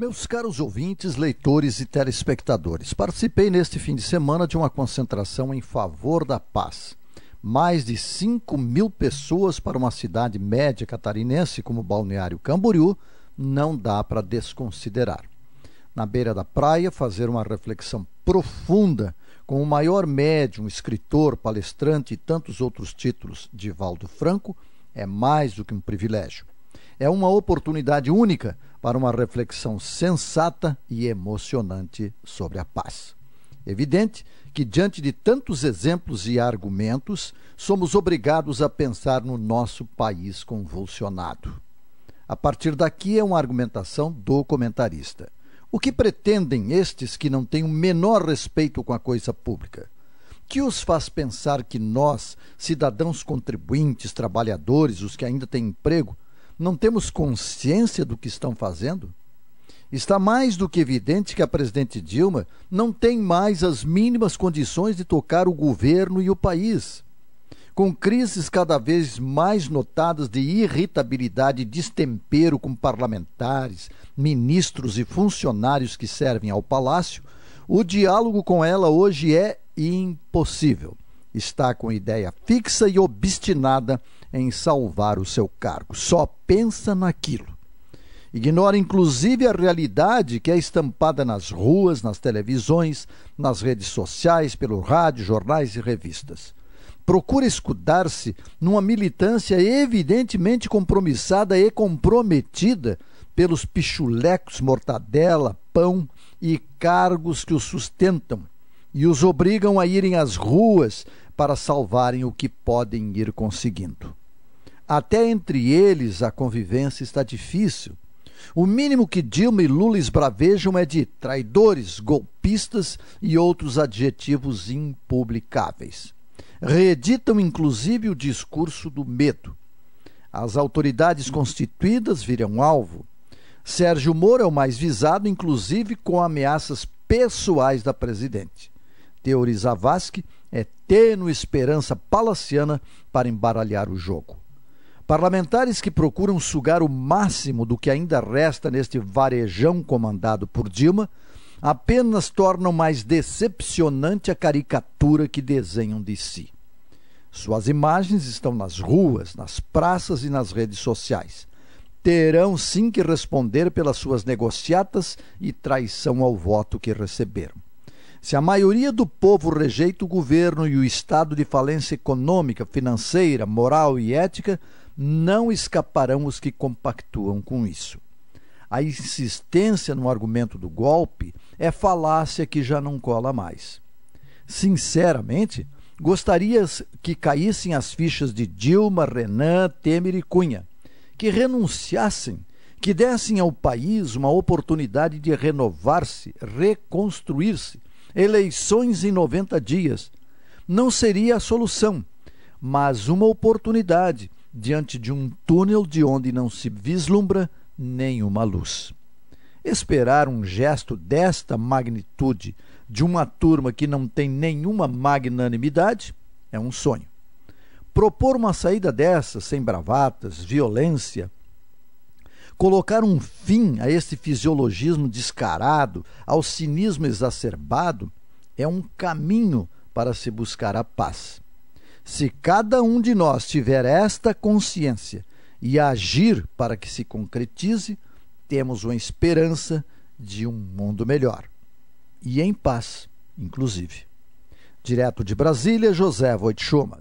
Meus caros ouvintes, leitores e telespectadores, participei neste fim de semana de uma concentração em favor da paz. Mais de 5 mil pessoas para uma cidade média catarinense como Balneário Camboriú não dá para desconsiderar. Na beira da praia, fazer uma reflexão profunda com o maior médium, escritor, palestrante e tantos outros títulos de Valdo Franco é mais do que um privilégio é uma oportunidade única para uma reflexão sensata e emocionante sobre a paz. Evidente que, diante de tantos exemplos e argumentos, somos obrigados a pensar no nosso país convulsionado. A partir daqui é uma argumentação do comentarista. O que pretendem estes que não têm o menor respeito com a coisa pública? que os faz pensar que nós, cidadãos contribuintes, trabalhadores, os que ainda têm emprego, não temos consciência do que estão fazendo? Está mais do que evidente que a presidente Dilma não tem mais as mínimas condições de tocar o governo e o país. Com crises cada vez mais notadas de irritabilidade e destempero com parlamentares, ministros e funcionários que servem ao palácio, o diálogo com ela hoje é impossível. Está com ideia fixa e obstinada em salvar o seu cargo, só pensa naquilo. Ignora inclusive a realidade que é estampada nas ruas, nas televisões, nas redes sociais, pelo rádio, jornais e revistas. Procura escudar-se numa militância evidentemente compromissada e comprometida pelos pichulecos, mortadela, pão e cargos que os sustentam e os obrigam a irem às ruas para salvarem o que podem ir conseguindo. Até entre eles a convivência está difícil. O mínimo que Dilma e Lula esbravejam é de traidores, golpistas e outros adjetivos impublicáveis. Reeditam inclusive o discurso do medo. As autoridades constituídas viram alvo. Sérgio Moro é o mais visado, inclusive com ameaças pessoais da presidente. Teori Zavascki é tênue esperança palaciana para embaralhar o jogo. Parlamentares que procuram sugar o máximo do que ainda resta neste varejão comandado por Dilma apenas tornam mais decepcionante a caricatura que desenham de si. Suas imagens estão nas ruas, nas praças e nas redes sociais. Terão sim que responder pelas suas negociatas e traição ao voto que receberam. Se a maioria do povo rejeita o governo e o estado de falência econômica, financeira, moral e ética, não escaparão os que compactuam com isso. A insistência no argumento do golpe é falácia que já não cola mais. Sinceramente, gostaria que caíssem as fichas de Dilma, Renan, Temer e Cunha, que renunciassem, que dessem ao país uma oportunidade de renovar-se, reconstruir-se. Eleições em 90 dias. Não seria a solução, mas uma oportunidade diante de um túnel de onde não se vislumbra nenhuma luz. Esperar um gesto desta magnitude de uma turma que não tem nenhuma magnanimidade é um sonho. Propor uma saída dessa, sem bravatas, violência, colocar um fim a esse fisiologismo descarado, ao cinismo exacerbado, é um caminho para se buscar a paz. Se cada um de nós tiver esta consciência e agir para que se concretize, temos uma esperança de um mundo melhor. E em paz, inclusive. Direto de Brasília, José Voitschumas.